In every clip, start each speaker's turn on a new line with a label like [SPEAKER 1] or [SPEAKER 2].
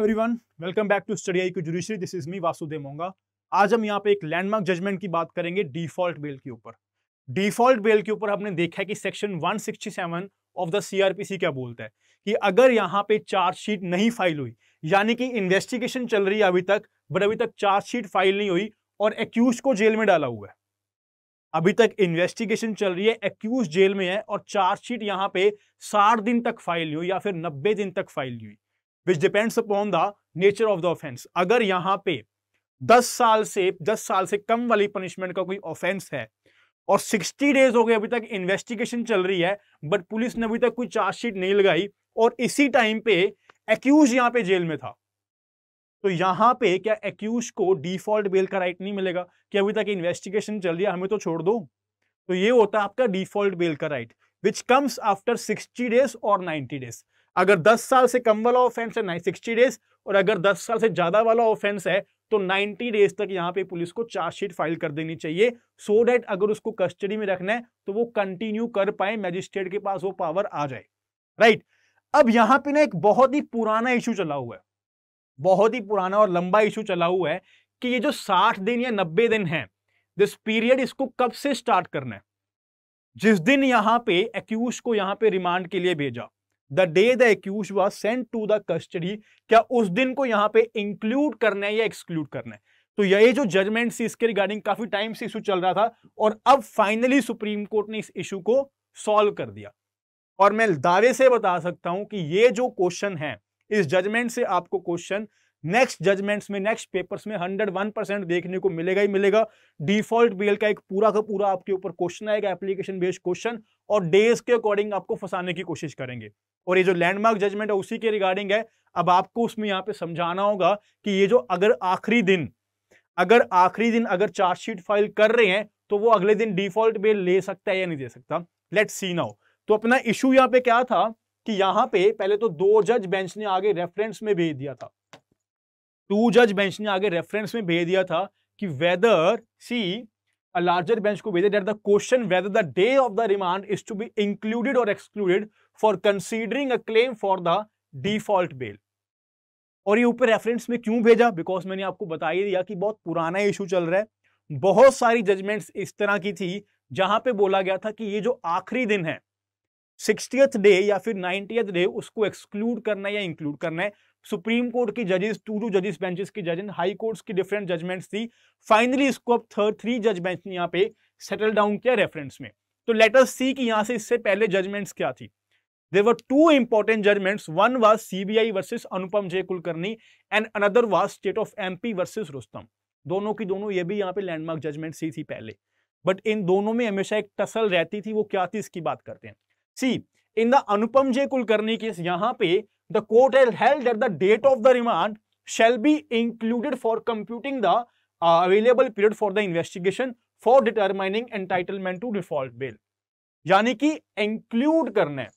[SPEAKER 1] Everyone welcome back to study I judiciary this is me Vasudev Monga आज हम यहाँ पे एक लैंडमार्क जजमेंट की बात करेंगे डिफॉल्ट बेल के ऊपर डिफॉल्ट बेल के ऊपर हमने देखा है कि सेक्शन 167 ऑफ द सीआरपीसी क्या बोलता है कि अगर यहाँ पे चार्जशीट नहीं फाइल हुई यानी कि इन्वेस्टिगेशन चल रही है अभी तक बट अभी तक चार्जशीट फाइल नहीं हुई और एक्यूज को जेल में डाला हुआ है अभी तक इन्वेस्टिगेशन चल रही है एक्यूज जेल में है और चार्जशीट यहाँ पे साठ दिन तक फाइल हुई या फिर नब्बे दिन तक फाइल हुई which depends upon the nature of the offence अगर यहाँ पे दस साल से दस साल से कम वाली पनिशमेंट का कोई ऑफेंस है और 60 डेज हो गए अभी तक इन्वेस्टिगेशन चल रही है बट पुलिस ने अभी तक कोई चार्जशीट नहीं लगाई और इसी टाइम पे एक्यूज यहां पे जेल में था तो यहां पे क्या एक्यूज को डिफॉल्ट बेल का राइट नहीं मिलेगा कि अभी तक इन्वेस्टिगेशन चल रही है हमें तो छोड़ दो तो ये होता है आपका डिफॉल्ट बेल का right which comes after sixty days और नाइनटी डेज अगर 10 साल से कम वाला ऑफेंस है सिक्सटी डेज और अगर 10 साल से ज्यादा वाला ऑफेंस है तो 90 डेज तक यहाँ पे पुलिस को चार्जशीट फाइल कर देनी चाहिए सो so डेट अगर उसको कस्टडी में रखना है तो वो कंटिन्यू कर पाए मैजिस्ट्रेट के पास वो पावर आ जाए राइट अब यहाँ पे ना एक बहुत ही पुराना इशू चला हुआ है बहुत ही पुराना और लंबा इशू चला हुआ है कि ये जो साठ दिन या नब्बे दिन है दिस पीरियड इसको कब से स्टार्ट करना है जिस दिन यहाँ पे एक्यूज को यहाँ पे रिमांड के लिए भेजा the day the accused was sent to the custody क्या उस दिन को यहाँ पे इंक्लूड करना है या एक्सक्लूड करना है तो ये जो जजमेंट थी इसके रिगार्डिंग काफी टाइम से इशू चल रहा था और अब फाइनली सुप्रीम कोर्ट ने इस इशू को सॉल्व कर दिया और मैं दावे से बता सकता हूं कि ये जो क्वेश्चन है इस जजमेंट से आपको क्वेश्चन नेक्स्ट जजमेंट्स में नेक्स्ट पेपर्स में हंड्रेड वन परसेंट देखने को मिलेगा ही मिलेगा डिफॉल्ट बेल का एक पूरा का पूरा आपके ऊपर क्वेश्चन आएगा एप्लीकेशन बेस्ड क्वेश्चन और डेज के अकॉर्डिंग आपको फंसाने की कोशिश करेंगे और ये जो लैंडमार्क जजमेंट है उसी के रिगार्डिंग है अब आपको उसमें यहाँ पे समझाना होगा कि ये जो अगर आखिरी दिन अगर आखिरी दिन अगर चार्जशीट फाइल कर रहे हैं तो वो अगले दिन डिफॉल्ट बेल ले सकता है या नहीं दे सकता लेट सी नाउ तो अपना इशू यहाँ पे क्या था कि यहाँ पे पहले तो दो जज बेंच ने आगे रेफरेंस में भेज दिया था टू जज बेंच ने आगे रेफरेंस में भेज दिया था कि whether see a larger bench को भेजा that the question whether the day of the remand is to be included और excluded for considering a claim for the default bail और ये ऊपर रेफरेंस में क्यों भेजा बिकॉज मैंने आपको बता ही दिया कि बहुत पुराना इशू चल रहा है बहुत सारी जजमेंट्स इस तरह की थी जहां पे बोला गया था कि ये जो आखिरी दिन है सिक्सटियथ डे या फिर नाइन्टियथ डे उसको एक्सक्लूड करना है या इंक्लूड करना है सुप्रीम कोर्ट की जजेस टू टू जजेस बेंचेस की जजेस हाई कोर्ट्स की डिफरेंट जजमेंट्स थी फाइनली इसको अब थर्ड थ्री जज बेंच ने यहाँ पे सेटल डाउन किया रेफरेंस में तो लेटर सी की यहाँ से इससे पहले जजमेंट्स क्या थी there were two important judgments one was CBI versus Anupam J Kulkarni and another was state of MP versus Rustam दोनों की दोनों ये भी यहाँ पे लैंडमार्क जजमेंट सी थी पहले बट इन दोनों में हमेशा एक टसल रहती थी वो क्या थी इसकी बात करते हैं see in the Anupam J Kulkarni case यहां पे the court held that the date of the remand shall be included for computing the available period for the investigation for determining entitlement to default default यानी कि include करना है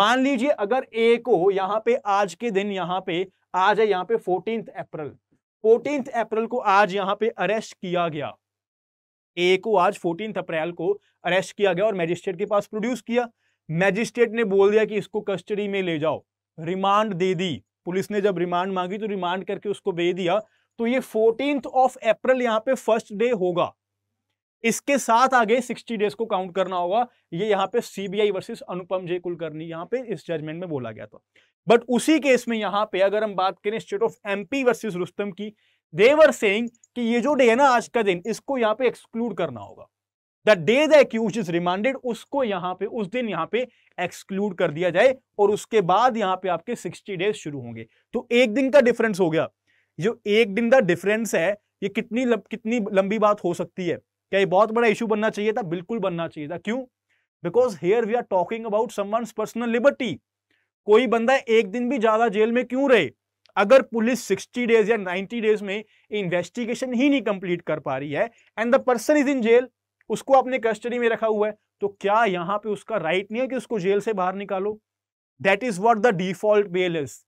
[SPEAKER 1] मान लीजिए अगर ए को यहां पे आज के दिन यहां पे आज है यहां पे फोर्टीन अप्रैल फोर्टीन अप्रैल को आज यहां पे अरेस्ट किया गया ए को आज फोर्टीन अप्रैल को अरेस्ट किया गया और मैजिस्ट्रेट के पास प्रोड्यूस किया मैजिस्ट्रेट ने बोल दिया कि इसको कस्टडी में ले जाओ रिमांड दे दी पुलिस ने जब रिमांड मांगी तो रिमांड करके उसको दे दिया तो ये फोर्टीन ऑफ अप्रैल यहाँ पे फर्स्ट डे होगा इसके साथ आगे 60 डेज को काउंट करना होगा ये यहाँ पे CBI versus Anupam J Kulkarni यहाँ पे इस जजमेंट में बोला गया था बट उसी केस में यहाँ पे अगर हम बात करें state of MP versus Rustam की देवर सेइंग कि ये जो डे है ना आज का दिन इसको यहाँ पे एक्सक्लूड करना होगा the day the accused is remanded उसको यहां पे उस दिन यहां पे एक्सक्लूड कर दिया जाए और उसके बाद यहां पे आपके 60 डेज शुरू होंगे तो एक दिन का डिफरेंस हो गया जो एक दिन का डिफरेंस है ये कितनी लब, कितनी लंबी बात हो सकती है क्या ये बहुत बड़ा इशू बनना चाहिए था बिल्कुल बनना चाहिए था क्यों because here we are talking about someone's personal liberty कोई बंदा एक दिन भी ज्यादा जेल में क्यों रहे अगर पुलिस 60 डेज या 90 डेज में इन्वेस्टिगेशन ही नहीं कंप्लीट कर पा रही है and the person is in jail उसको आपने कस्टडी में रखा हुआ है तो क्या यहां पे उसका राइट नहीं है कि उसको जेल से बाहर निकालो that is what the default bail is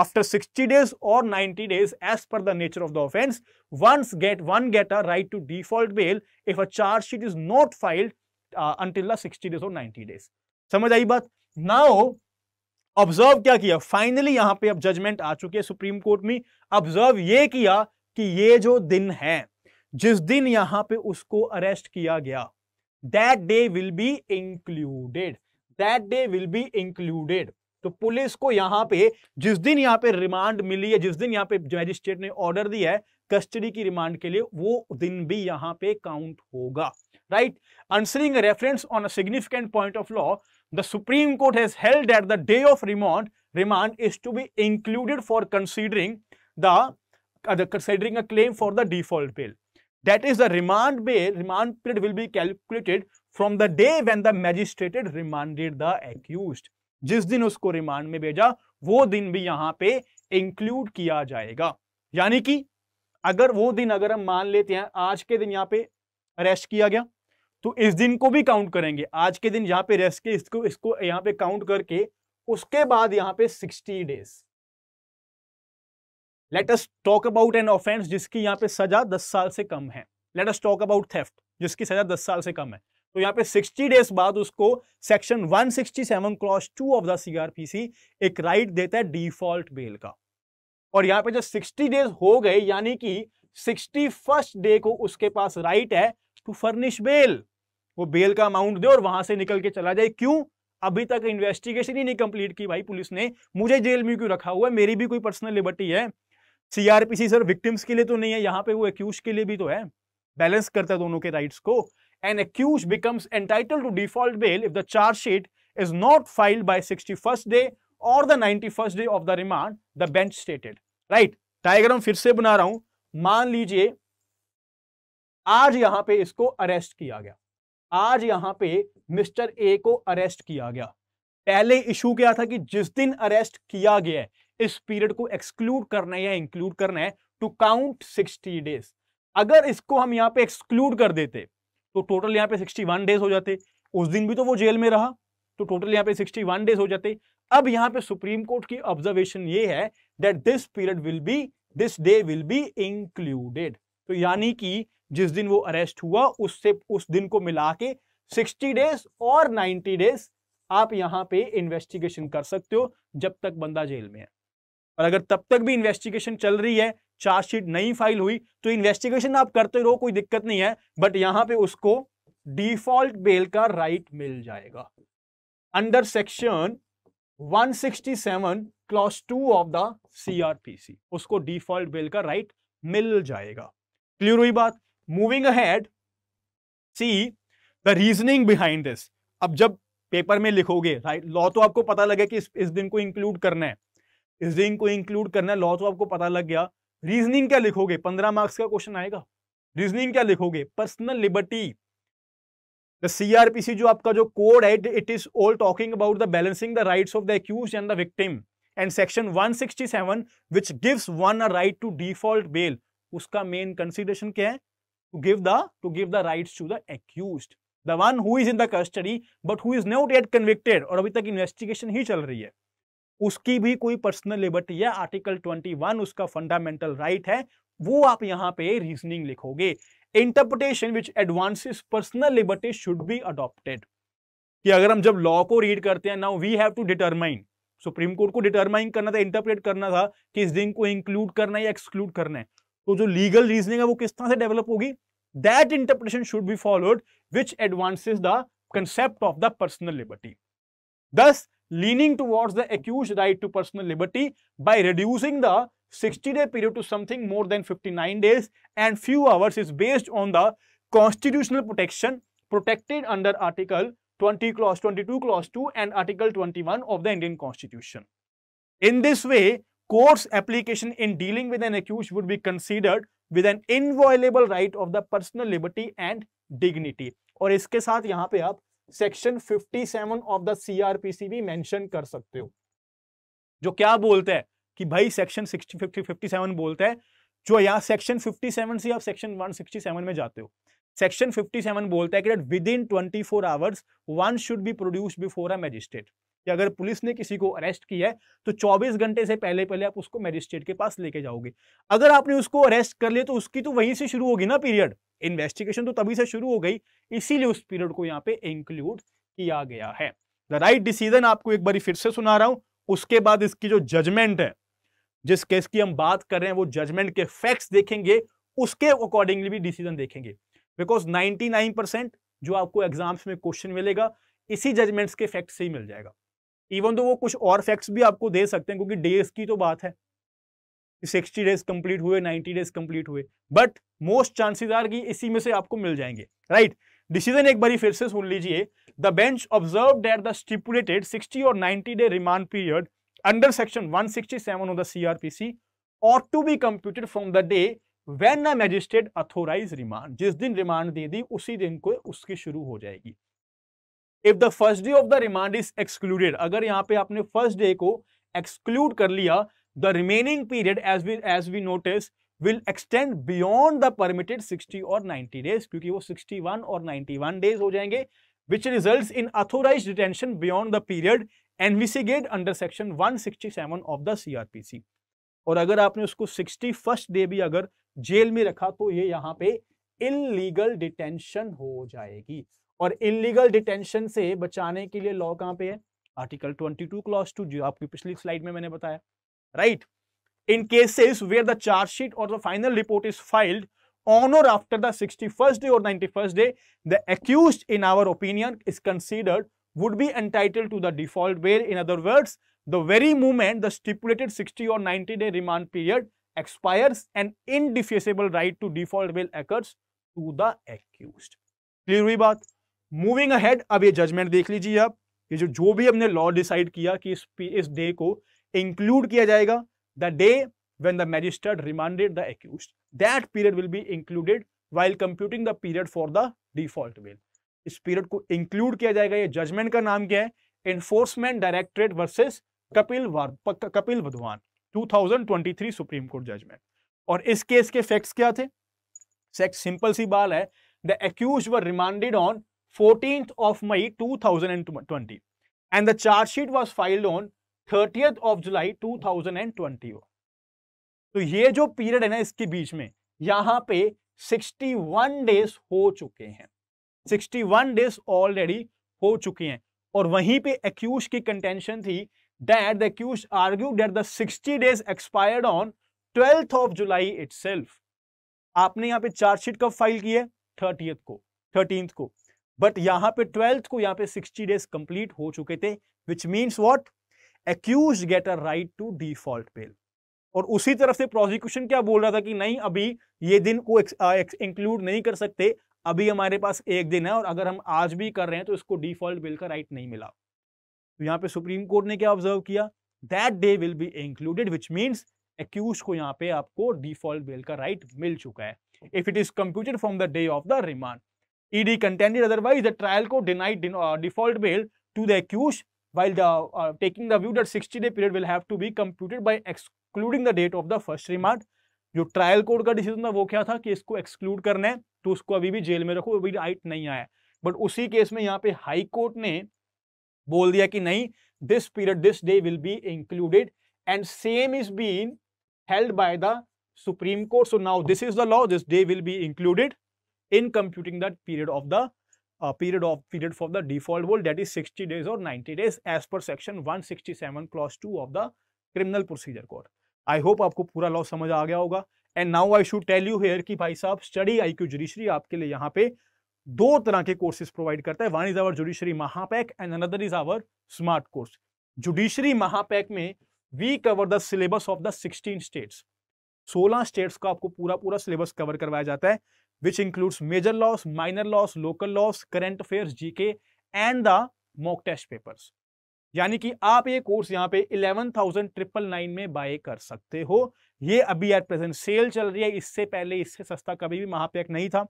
[SPEAKER 1] after sixty days और ninety days as per the nature of the offence once get one get a right to default bail if a chargesheet is not filed until the sixty days और ninety days समझ आई बात now observe क्या किया finally यहां पे अब judgement आ चुके हैं सुप्रीम कोर्ट में ऑब्जर्व ये किया कि ये जो दिन है जिस दिन यहां पे उसको अरेस्ट किया गया that day will be included that day will be included तो पुलिस को यहां पे जिस दिन यहां पे रिमांड मिली है जिस दिन यहां पे मैजिस्ट्रेट ने ऑर्डर दिया है कस्टडी की रिमांड के लिए वो दिन भी यहां पे काउंट होगा right answering reference on a significant point of law the supreme Court has held that the day of remand remand is to be included for considering the considering a claim for the default bill That is the remand bail, remand period will be calculated from the day when the magistrated remanded the accused. जिस दिन उसको remand में भेजा वो दिन भी यहाँ पे इंक्लूड किया जाएगा यानी कि अगर वो दिन अगर हम मान लेते हैं आज के दिन यहाँ पे अरेस्ट किया गया तो इस दिन को भी काउंट करेंगे आज के दिन यहाँ पे रेस्ट के इसको इसको यहाँ पे काउंट करके उसके बाद यहाँ पे sixty days let us talk about an offence जिसकी यहाँ पे सजा दस साल से कम है let us talk about theft जिसकी सजा दस साल से कम है तो यहाँ पे 60 डेज बाद उसको section 167 sixty seven cross two of the CrPC एक राइट देता है डिफॉल्ट बेल का और यहाँ पे जब 60 डेज हो गए यानी कि 61 डे को उसके पास राइट है टू फर्निश बेल वो बेल का अमाउंट दे और वहां से निकल के चला जाए क्यों अभी तक इन्वेस्टिगेशन ही नहीं कंप्लीट की भाई पुलिस ने मुझे जेल में क्यों रखा हुआ है मेरी भी कोई पर्सनल लिबर्टी है सीआरपीसी सर विक्टिम्स के लिए तो नहीं है यहाँ पे वो एक्यूज के लिए भी तो है बैलेंस करता है दोनों के राइट्स को an accused becomes entitle to default bail if the charge sheet is not filed by day और the ninety 91st day of the remand the bench stated right diagram फिर से बना रहा हूं मान लीजिए आज यहां पे इसको अरेस्ट किया गया आज यहां पे मिस्टर ए को अरेस्ट किया गया पहले इशू क्या था कि जिस दिन अरेस्ट किया गया इस पीरियड को एक्सक्लूड करना है या इंक्लूड करना है टू काउंट सिक्सटी डेज अगर इसको हम यहाँ पे एक्सक्लूड कर देते तो टोटल यहाँ पे 61 डेज हो जाते उस दिन भी तो वो जेल में रहा तो टोटल यहाँ पे 61 डेज हो जाते अब यहाँ पे सुप्रीम कोर्ट की ऑब्जर्वेशन ये है that this period will be this day will be included तो यानी कि जिस दिन वो अरेस्ट हुआ उससे उस दिन को मिला के सिक्सटी डेज और नाइन्टी डेज आप यहां पे इन्वेस्टिगेशन कर सकते हो जब तक बंदा जेल में है और अगर तब तक भी इन्वेस्टिगेशन चल रही है चार्जशीट नहीं फाइल हुई तो इन्वेस्टिगेशन आप करते रहो कोई दिक्कत नहीं है बट यहां पे उसको डिफॉल्ट बेल का राइट मिल जाएगा under section 167 clause two of the CrPC उसको डिफॉल्ट बेल का राइट मिल जाएगा क्लियर हुई बात moving ahead see the reasoning behind this अब जब पेपर में लिखोगे राइट लॉ तो आपको पता लगे कि इस, इस दिन को इंक्लूड करना है रिंग को इंक्लूड करना है लॉ तो आपको पता लग गया रीजनिंग क्या लिखोगे पंद्रह मार्क्स का क्वेश्चन आएगा रीजनिंग क्या लिखोगे पर्सनल लिबर्टी द सीआरपीसी जो आपका जो कोड है it is all talking about the balancing the rights of the accused and the victim and section 167 which gives one a right to default bail उसका main consideration क्या है to give the to give the rights to the accused the one who is in the custody but who is not yet convicted और अभी तक investigation ही चल रही है उसकी भी कोई पर्सनल लिबर्टी है आर्टिकल 21 उसका फंडामेंटल राइट right है वो आप यहाँ पे रीजनिंग लिखोगे interpretation which advances personal liberty should be adopted कि अगर हम जब लॉ को रीड करते हैं now we have to determine Supreme Court को डिटरमाइन करना था इंटरप्रेट करना था कि इस दिन को इंक्लूड करना है या एक्सक्लूड करना है तो जो लीगल रीजनिंग है वो किस तरह से डेवलप होगी that interpretation should be followed which advances the concept of the personal liberty thus leaning towards the accused right to personal liberty by reducing the 60-day period to something more than 59 days and few hours is based on the constitutional protection protected under Article 20 Clause 22 Clause 2 and Article 21 of the Indian Constitution. In this way, court's application in dealing with an accused would be considered with an inviolable right of the personal liberty and dignity. और इसके साथ यहाँ पे आप section 57 of the CrPC भी mention कर सकते हो जो क्या बोलते हैं कि भाई सेक्शन 60 50 57 बोलते हैं जो यहाँ सेक्शन 57 से आप सेक्शन 167 में जाते हो सेक्शन 57 बोलता है कि within 24 hours one should be produce before a magistrate कि अगर पुलिस ने किसी को अरेस्ट किया है तो 24 घंटे से पहले पहले आप उसको मैजिस्ट्रेट के पास लेके जाओगे अगर आपने उसको अरेस्ट कर लिया तो उसकी तो वहीं से शुरू होगी ना पीरियड इन्वेस्टिगेशन तो तभी से शुरू हो गई इसीलिए उस पीरियड को यहाँ पे इंक्लूड किया गया है द राइट डिसीजन आपको एक बार फिर से सुना रहा हूं उसके बाद इसकी जो जजमेंट है जिस केस की हम बात कर रहे हैं वो जजमेंट के फैक्ट्स देखेंगे उसके अकॉर्डिंगली भी डिसीजन देखेंगे बिकॉज 99 परसेंट जो आपको एग्जाम्स में क्वेश्चन मिलेगा इसी जजमेंट्स के फैक्ट से ही मिल जाएगा इवन तो वो कुछ और फैक्ट्स भी आपको दे सकते हैं क्योंकि डेज की तो बात है सिक्सटी डेज कंप्लीट हुए नाइन्टी डेज कंप्लीट हुए बट मोस्ट चांसेस आर कि इसी में से आपको मिल जाएंगे राइट right? डिसीजन एक बारी फिर से सुन लीजिए the bench observe that the stipulated 60 और 90 day remand period under section 167 of the C R P C और to be computed from the day when a magistrate authorise remand जिस दिन रिमांड दे दी उसी दिन को उसकी शुरू हो जाएगी if the first day of the remand is excluded अगर यहाँ पे आपने फर्स्ट डे को एक्सक्लूड कर लिया the remaining period as we as we notice will extend beyond the permitted 60 और 90 डेज क्योंकि वो 61 और 91 डेज हो जाएंगे which result in authorise detention beyond the period envisaged under section 167 of the CrPC और अगर आपने उसको सिक्सटी फर्स्ट डे भी अगर जेल में रखा तो ये यहाँ पे इलीगल डिटेंशन हो जाएगी और इलीगल डिटेंशन से बचाने के लिए लॉ कहां पे है आर्टिकल 22 क्लॉज 2 जो आपकी पिछली स्लाइड में मैंने बताया right in cases where the chargesheet और the final report is filed on और after the sixty first day और ninety first day the accused in our opinion is considered would be entitled to the default bail in other words the very movement the stipulated sixty और ninety day remand period expires an indefeasible right to default will occurs to the accused clear hui baat moving ahead अब ये judgement देख लीजिए आप ये जो जो भी हमने लॉ डिसाइड किया कि इस इस डे को इंक्लूड किया जाएगा the day when the magistrate remanded the accused that period will be included while computing the period for the default bail इस पीरियड को इंक्लूड किया जाएगा ये जजमेंट का नाम क्या है enforcement directorate versus Kapil Kapil Wadhawan to supreme court judgment और इस केस के फैक्ट्स क्या थे सिंपल सी बाल है the accused were remanded on 14th of May 2020 and the charge sheet was filed on 30th of July 2020 तो ये जो पीरियड है ना इसके बीच में यहां पे 61 डेज हो चुके हैं 61 डेज ऑलरेडी हो चुके हैं और वहीं पे एक्यूज की कंटेंशन थी that the accused argue that the 60 days expired on 12th of July itself आपने यहां पे चार्जशीट कब फाइल की है 30th को 13th को बट यहां पे ट्वेल्थ को यहां पे सिक्सटी डेज कंप्लीट हो चुके थे which means what accused get a right to default bail और उसी तरफ से प्रोसिक्यूशन क्या बोल रहा था कि नहीं अभी ये दिन को इंक्लूड नहीं कर सकते अभी हमारे पास एक दिन है और अगर हम आज भी कर रहे हैं तो इसको डिफॉल्ट बिल का राइट नहीं मिला तो यहाँ पे सुप्रीम कोर्ट ने क्या ऑब्जर्व किया that day will be included which means accused को यहाँ पे आपको डिफॉल्ट बिल का राइट मिल चुका है if it is computed from the day of the remand ED contended otherwise the trial को denied default bail to the accused while the taking the view that sixty day period will have to be computed by excluding the date of the first remand जो trial court का decision था वो क्या था कि इसको exclude करना है तो उसको अभी भी जेल में रखो अभी राइट नहीं आया बट उसी केस में यहाँ पे हाई कोर्ट ने बोल दिया कि नहीं this period this day will be included and same is been held by the supreme court so now this is the law this day will be included in computing computing period of the period of period for the default the that is sixty days और ninety days as per section one sixty seven clause two of the criminal procedure code I hope आपको पूरा law समझ आ गया होगा and now I should tell you here कि भाई साहब study I Q judiciary आपके लिए यहाँ पे दो तरह के कोर्सेज प्रोवाइड करता है one is our judiciary Mahapack and another is our smart course judiciary Mahapack में we cover the syllabus of the sixteen states सोलह स्टेट्स का आपको पूरा पूरा सिलेबस कवर करवाया जाता है which includes major laws minor laws local laws current affair GK and the mock test papers. यानी कि आप ये कोर्स यहाँ पे इलेवन थाउजेंड ट्रिपल नाइन में बाय कर सकते हो ये अभी एट प्रेजेंट सेल चल रही है इससे पहले इससे सस्ता कभी भी महापैक नहीं था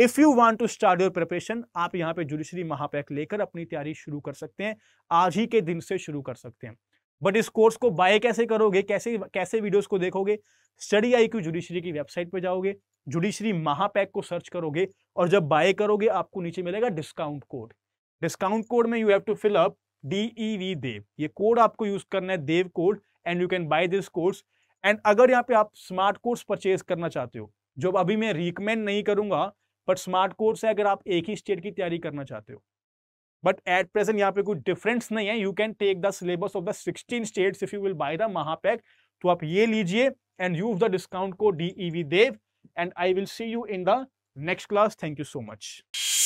[SPEAKER 1] if you want to start your preparation आप यहाँ पे जुडिशरी महापैक लेकर अपनी तैयारी शुरू कर सकते हैं आज ही के दिन से शुरू कर सकते हैं बट इस कोर्स को बाय कैसे करोगे कैसे कैसे वीडियोस को देखोगे स्टडी आई क्यू जुडिशरी की वेबसाइट पर जाओगे जुडिशरी महापैक को सर्च करोगे और जब बाय करोगे आपको नीचे मिलेगा डिस्काउंट कोड डिस्काउंट कोड में you have to fill up D V Dev ये कोड आपको यूज करना है Dev code and you can buy this course and अगर यहाँ पे आप स्मार्ट कोर्स परचेज करना चाहते हो जो अभी मैं रिकमेंड नहीं करूंगा बट स्मार्ट कोर्स है अगर आप एक ही स्टेट की तैयारी करना चाहते हो बट एट प्रेजेंट यहाँ पे कोई डिफरेंस नहीं है you can take the syllabus of the sixteen state if you will buy the Mahapack तो आप ये लीजिए and use the discount code D Dev and I will see you in the next class thank you so much